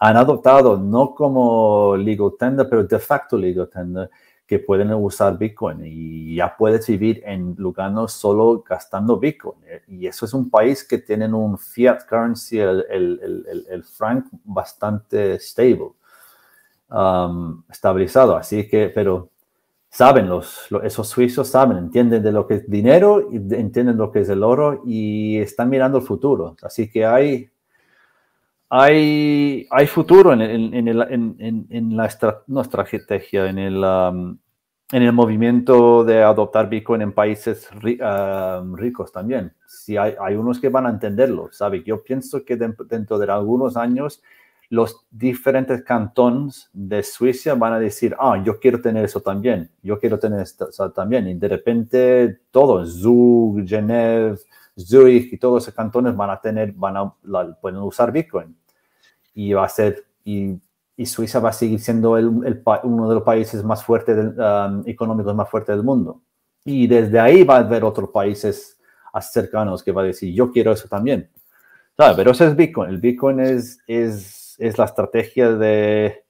Han adoptado, no como legal tender, pero de facto legal tender, que pueden usar Bitcoin y ya puedes vivir en Lugano solo gastando Bitcoin. Y eso es un país que tienen un fiat currency, el, el, el, el franc, bastante stable, um, estabilizado. Así que, pero saben, los, esos suizos saben, entienden de lo que es dinero, y entienden lo que es el oro y están mirando el futuro. Así que hay, hay, hay futuro en, en, la estrategia, en el, um, en el movimiento de adoptar Bitcoin en países um, ricos también. Si hay, hay, unos que van a entenderlo, ¿sabe? Yo pienso que dentro de algunos años los diferentes cantones de Suiza van a decir, ah, yo quiero tener eso también, yo quiero tener eso también. Y de repente todos, Zug, Genève, Zurich y todos esos cantones van a tener, van a pueden usar Bitcoin. Y va a ser, y, Suiza va a seguir siendo uno de los países más fuertes, um, económicos más fuertes del mundo. Y desde ahí va a haber otros países cercanos que va a decir, yo quiero eso también. Pero eso es Bitcoin. El Bitcoin es, es es la estrategia de,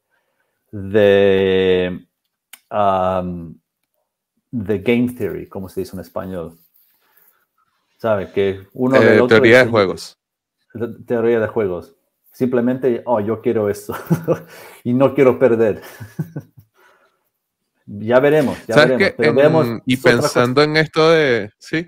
de, um, de game theory, como se dice en español. ¿Sabe? Que uno eh, del teoría de juegos. Teoría de juegos. Simplemente, oh, yo quiero eso y no quiero perder. ya veremos, ya veremos. y pensando en esto de, sí,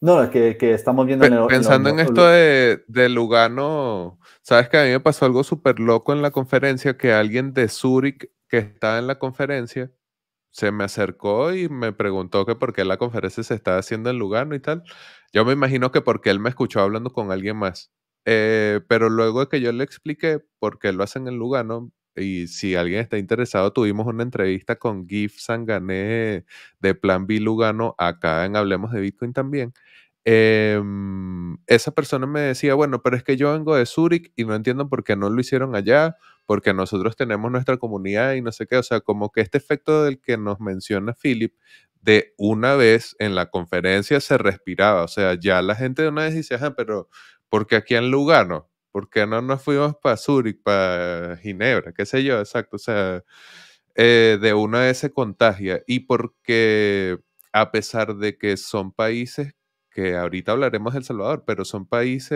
no, es que, estamos viendo Pensando en, esto de, Lugano, sabes que a mí me pasó algo súper loco en la conferencia, que alguien de Zurich que estaba en la conferencia se me acercó y me preguntó que por qué la conferencia se estaba haciendo en Lugano y tal. Yo me imagino que porque él me escuchó hablando con alguien más. Eh, pero luego de que yo le expliqué por qué lo hacen en Lugano, y si alguien está interesado, tuvimos una entrevista con GIF Sangané de Plan B Lugano acá en Hablemos de Bitcoin también. Em, esa persona me decía, bueno, pero es que yo vengo de Zurich y no entiendo por qué no lo hicieron allá, porque nosotros tenemos nuestra comunidad y no sé qué, o sea, como que este efecto del que nos menciona Philip, de una vez en la conferencia se respiraba, o sea, ya la gente de una vez dice, ajá, pero porque aquí en Lugano? ¿Por qué no nos fuimos para Zurich, para Ginebra, qué sé yo? Exacto, o sea, eh, de una vez se contagia. Y porque, a pesar de que son países que ahorita hablaremos del El Salvador, pero son países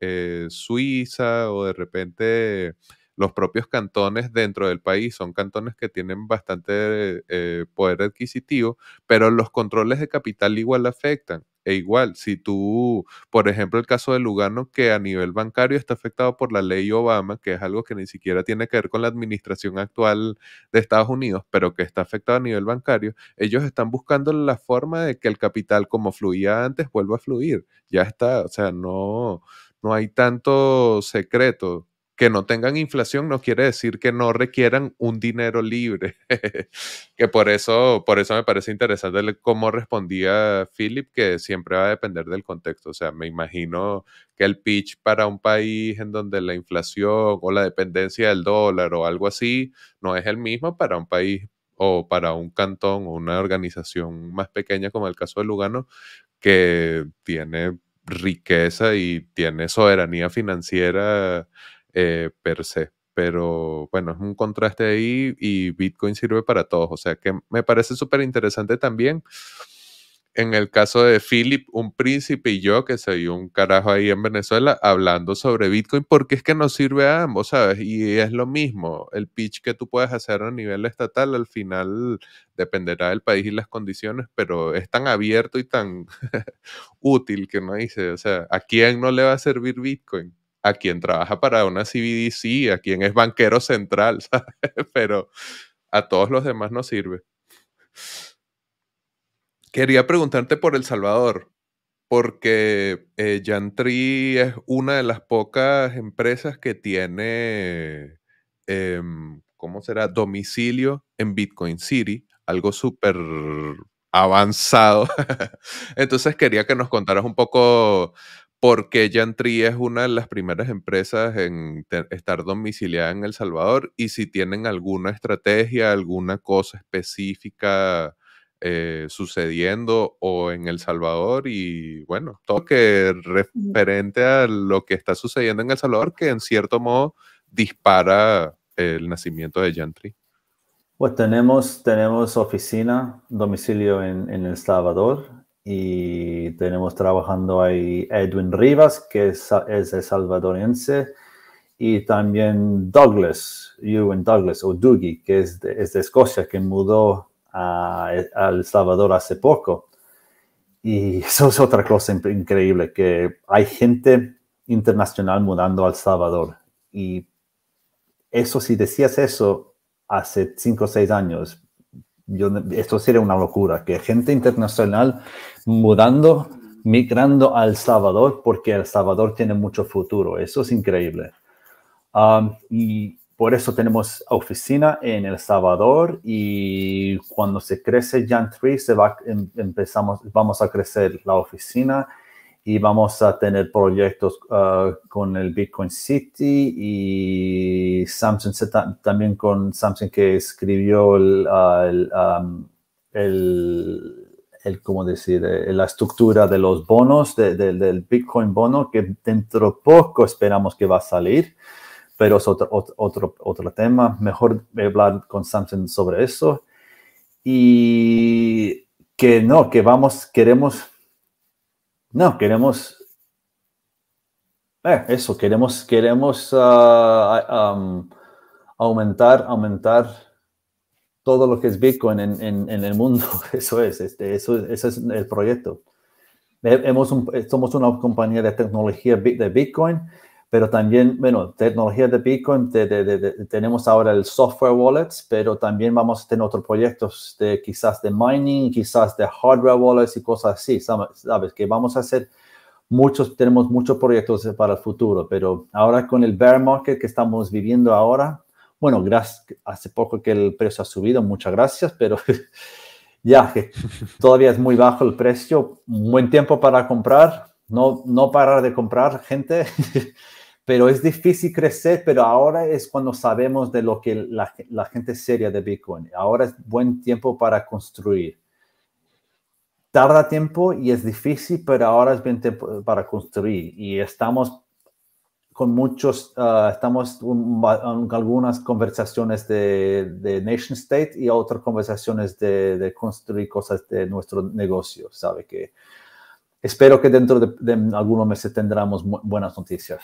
eh, Suiza o de repente los propios cantones dentro del país son cantones que tienen bastante eh, poder adquisitivo, pero los controles de capital igual afectan. E igual, si tú, por ejemplo, el caso de Lugano, que a nivel bancario está afectado por la ley Obama, que es algo que ni siquiera tiene que ver con la administración actual de Estados Unidos, pero que está afectado a nivel bancario, ellos están buscando la forma de que el capital, como fluía antes, vuelva a fluir. Ya está, o sea, no, no hay tanto secreto que no tengan inflación no quiere decir que no requieran un dinero libre. que por eso, por eso me parece interesante cómo respondía Philip, que siempre va a depender del contexto. O sea, me imagino que el pitch para un país en donde la inflación o la dependencia del dólar o algo así no es el mismo para un país o para un cantón o una organización más pequeña como el caso de Lugano, que tiene riqueza y tiene soberanía financiera eh, per se. Pero bueno, es un contraste ahí y Bitcoin sirve para todos. O sea que me parece súper interesante también en el caso de Philip, un príncipe y yo, que soy un carajo ahí en Venezuela, hablando sobre Bitcoin, porque es que nos sirve a ambos, ¿sabes? Y es lo mismo, el pitch que tú puedes hacer a nivel estatal, al final dependerá del país y las condiciones, pero es tan abierto y tan útil que no dice, o sea, ¿a quién no le va a servir Bitcoin? a quien trabaja para una CBDC, a quien es banquero central, Pero a todos los demás no sirve. Quería preguntarte por El Salvador, porque eh, es una de las pocas empresas que tiene, em, ¿cómo será?, domicilio en Bitcoin City, algo súper avanzado. Entonces quería que nos contaras un poco qué Yantri es una de las primeras empresas en estar domiciliada en El Salvador y si tienen alguna estrategia, alguna cosa específica eh, sucediendo o en El Salvador y bueno, todo que referente a lo que está sucediendo en El Salvador que en cierto modo dispara el nacimiento de Yantri. Pues tenemos, tenemos oficina, domicilio en, en El Salvador, y tenemos trabajando ahí Edwin Rivas, que es, salvadorense, y también Douglas, Ewan Douglas, o Dougie, que es de, Escocia, que mudó a, El Salvador hace poco. Y eso es otra cosa increíble, que hay gente internacional mudando al Salvador. Y eso, si decías eso hace cinco o seis años, esto sería una locura, que gente internacional mudando, migrando a El Salvador, porque El Salvador tiene mucho futuro. Eso es increíble. Um, y por eso tenemos oficina en El Salvador y cuando se crece Jan 3, se va, em, empezamos, vamos a crecer la oficina y vamos a tener proyectos ah, con el Bitcoin City y Samsung también con Samsung que escribió el, ah, el, el ¿cómo decir? Eh, la estructura de los bonos, del Bitcoin bono, que dentro poco esperamos que va a salir, pero es otro, otro, otro tema. Mejor hablar con Samsung sobre eso. Y que no, que vamos, queremos no, queremos... Eh, eso, queremos, queremos ah, ah, aumentar, aumentar todo lo que es Bitcoin en, el mundo. Eso es, este, eso, es el proyecto. Eh, somos una compañía de tecnología de Bitcoin pero también, bueno, tecnología de Bitcoin, tenemos ahora el software wallets, pero también vamos a tener otros proyectos de quizás de mining, quizás de hardware wallets y cosas así, ¿sabes? Que vamos a hacer muchos, tenemos muchos proyectos para el futuro, pero ahora con el bear market que estamos viviendo ahora, bueno, gracias, hace poco que el precio ha subido, muchas gracias, pero ya que todavía es muy bajo el precio, buen tiempo para comprar, no, no parar de comprar, gente. pero es difícil crecer, pero ahora es cuando sabemos de lo que la, gente seria de Bitcoin. Ahora es buen tiempo para construir. Tarda tiempo y es difícil, pero ahora es buen tiempo para construir. Y estamos con muchos, ah, estamos con algunas conversaciones de, Nation State y otras conversaciones de, construir cosas de nuestro negocio, ¿sabe? Que espero que dentro de, de algunos meses tendremos buenas noticias.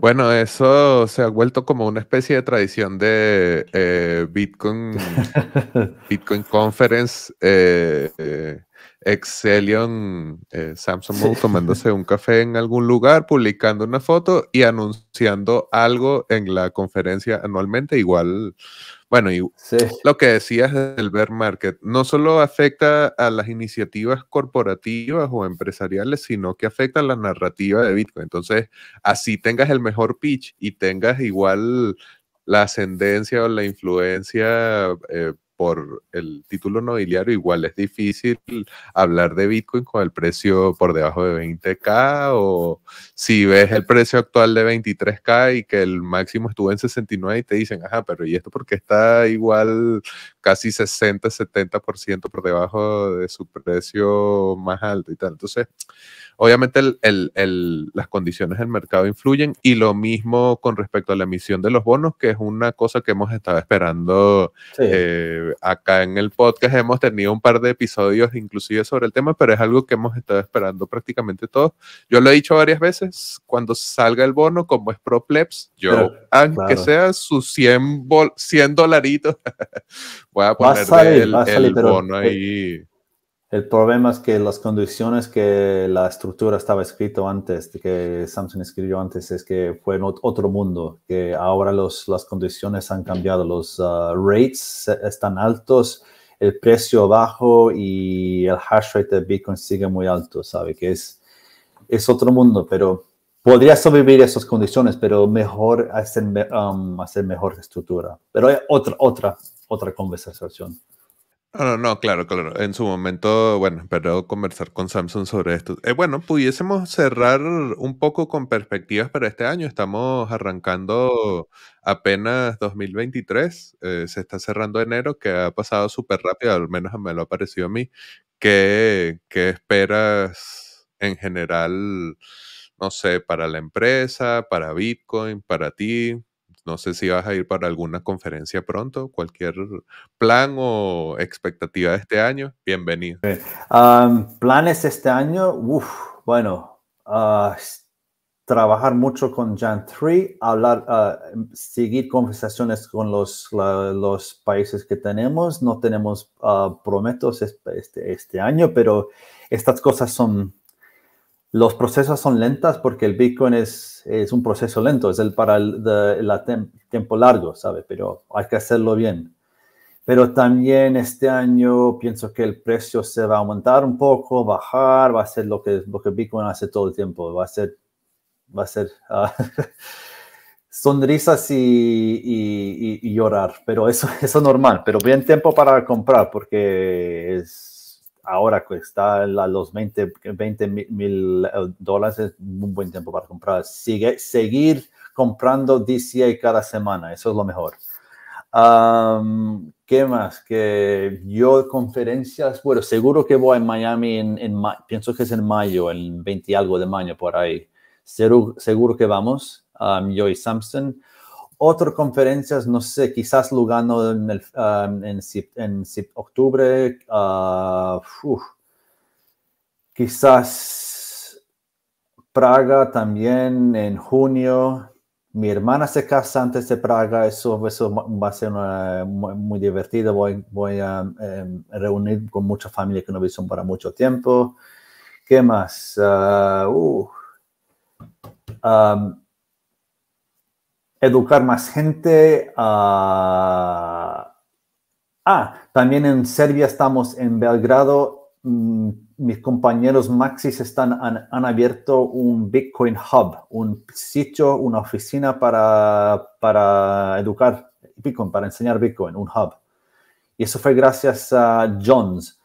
Bueno, eso se ha vuelto como una especie de tradición de eh, Bitcoin, Bitcoin Conference, eh, eh, Excelion, Samsung tomándose un café en algún lugar, publicando una foto y anunciando algo en la conferencia anualmente. Igual bueno, y lo que decías del bear market, no solo afecta a las iniciativas corporativas o empresariales, sino que afecta a la narrativa de Bitcoin. Entonces, así tengas el mejor pitch y tengas igual la ascendencia o la influencia eh, por el título nobiliario, igual es difícil hablar de Bitcoin con el precio por debajo de 20K o si ves el precio actual de 23K y que el máximo estuvo en 69 y te dicen, ajá, pero ¿y esto porque está igual casi 60, 70% por debajo de su precio más alto y tal? Entonces, Obviamente las condiciones del mercado influyen y lo mismo con respecto a la emisión de los bonos, que es una cosa que hemos estado esperando eh, acá en el podcast. Hemos tenido un par de episodios inclusive sobre el tema, pero es algo que hemos estado esperando prácticamente todos. Yo lo he dicho varias veces, cuando salga el bono, como es ProPlex, yo, aunque sea sus 100, 100 voy a poner el, bono eh, ahí. El problema es que las condiciones que la estructura estaba escrito antes, que Samsung escribió antes, es que fue en otro mundo, que ahora los, las condiciones han cambiado, los ah, rates están altos, el precio bajo y el hash rate de Bitcoin sigue muy alto, ¿sabe? Que es, es otro mundo, pero podría sobrevivir a esas condiciones, pero mejor hacer, um, hacer mejor estructura. Pero hay otra, otra, otra conversación. No, no, claro, claro. En su momento, bueno, espero conversar con Samsung sobre esto. Eh, bueno, pudiésemos cerrar un poco con perspectivas para este año. Estamos arrancando apenas 2023. Eh, se está cerrando enero, que ha pasado súper rápido, al menos me lo ha parecido a mí. ¿Qué esperas en general, no sé, para la empresa, para Bitcoin, para ti? No sé si vas a ir para alguna conferencia pronto, cualquier plan o expectativa de este año, bienvenido. planes este año, bueno, ah, trabajar mucho con Jan 3, hablar, ah, em, seguir conversaciones con los, países que tenemos. No tenemos ah, prometos este, este año, pero estas cosas son los procesos son lentas porque el Bitcoin es, es un proceso lento, es el para el tiempo largo, ¿sabe? Pero hay que hacerlo bien. Pero también este año pienso que el precio se va a aumentar un poco, bajar, va a ser lo que, lo que Bitcoin hace todo el tiempo, va a ser, va a ser ah, sonrisas y, llorar, pero eso es normal, pero bien tiempo para comprar porque es ahora cuesta los 20, mil eh, dólares, es un buen tiempo para comprar. Sigue, seguir comprando DCA cada semana, eso es lo mejor. ¿Qué más? Que yo conferencias, bueno, seguro que voy a Miami, en, en pienso que es en mayo, el 20 algo de mayo por ahí. Seguro, seguro que vamos, a yo y Samson otras conferencias, no sé, quizás Lugano en, um, octubre, ah, quizás Praga también en junio. Mi hermana se casa antes de Praga, eso, eso va a ser muy, divertido. Voy, voy a em, reunir con mucha familia que no he para mucho tiempo. ¿Qué más? Ah, educar más gente. Ah, ah, también en Serbia estamos en Belgrado. Mm, mis compañeros Maxis están, han, abierto un Bitcoin Hub, un sitio, una oficina para, educar Bitcoin, para enseñar Bitcoin, un hub. Y eso fue gracias a Jones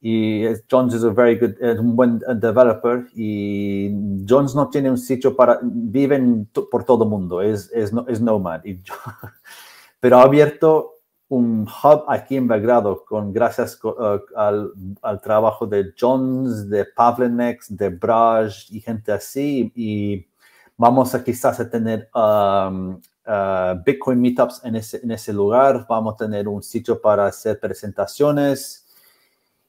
y Jones es un buen eh, developer y Jones no tiene un sitio para, viven por todo el mundo, es, es, nomad, pero ha abierto un hub aquí en Belgrado con gracias eh, al, trabajo de Jones, de Pavlenex, de Braj y gente así y vamos a quizás a tener um, eh, Bitcoin meetups en ese, en ese lugar, vamos a tener un sitio para hacer presentaciones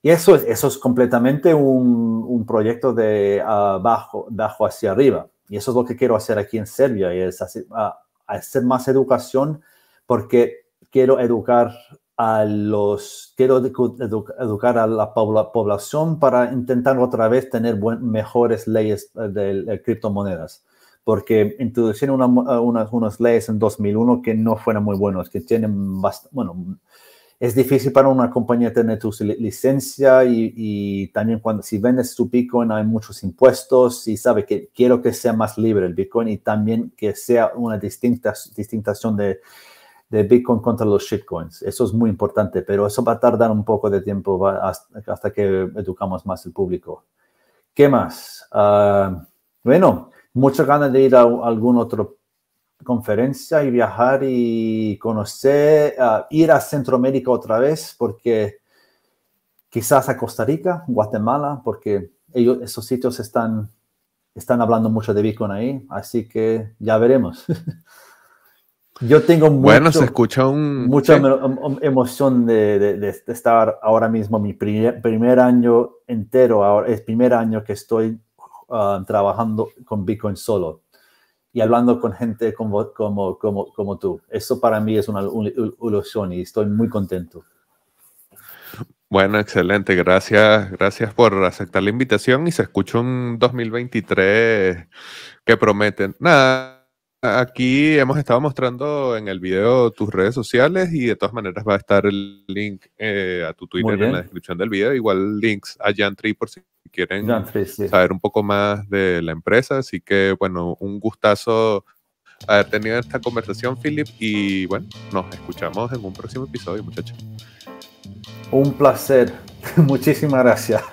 y eso es, eso completamente un, proyecto de abajo, ah, hacia arriba. Y eso es lo que quiero hacer aquí en Serbia, es ah, hacer, más educación porque quiero educar a los, quiero educar a la población para intentar otra vez tener mejores leyes eh, de, criptomonedas. Porque introducieron eh, unas leyes en 2001 que no fueron muy buenas, que tienen, bastante... bueno, es difícil para una compañía tener tu licencia y, también cuando si vendes tu Bitcoin hay muchos impuestos y sabe que quiero que sea más libre el Bitcoin y también que sea una distinta, distinción de, de, Bitcoin contra los shitcoins. Eso es muy importante, pero eso va a tardar un poco de tiempo hasta, que educamos más el público. ¿Qué más? Ah, bueno, muchas ganas de ir a algún otro conferencia y viajar y conocer, ah, ir a Centroamérica otra vez, porque quizás a Costa Rica, Guatemala, porque ellos, esos sitios están, están hablando mucho de Bitcoin ahí, así que ya veremos. Yo tengo bueno, se escucha mucha em, emoción de, estar ahora mismo, mi primer, año entero, ahora, es primer año que estoy ah, trabajando con Bitcoin solo y hablando con gente como, como, como, tú. Eso para mí es una ilusión y estoy muy contento. Bueno, excelente. Gracias, gracias por aceptar la invitación y se escucha un 2023 que prometen. Nada, Aquí hemos estado mostrando en el video tus redes sociales y de todas maneras va a estar el link eh, a tu Twitter en la descripción del video. Igual links a Jantri por si quieren saber un poco más de la empresa. Así que, bueno, un gustazo haber tenido esta conversación, Philip. Y bueno, nos escuchamos en un próximo episodio, muchachos. Un placer. Muchísimas gracias.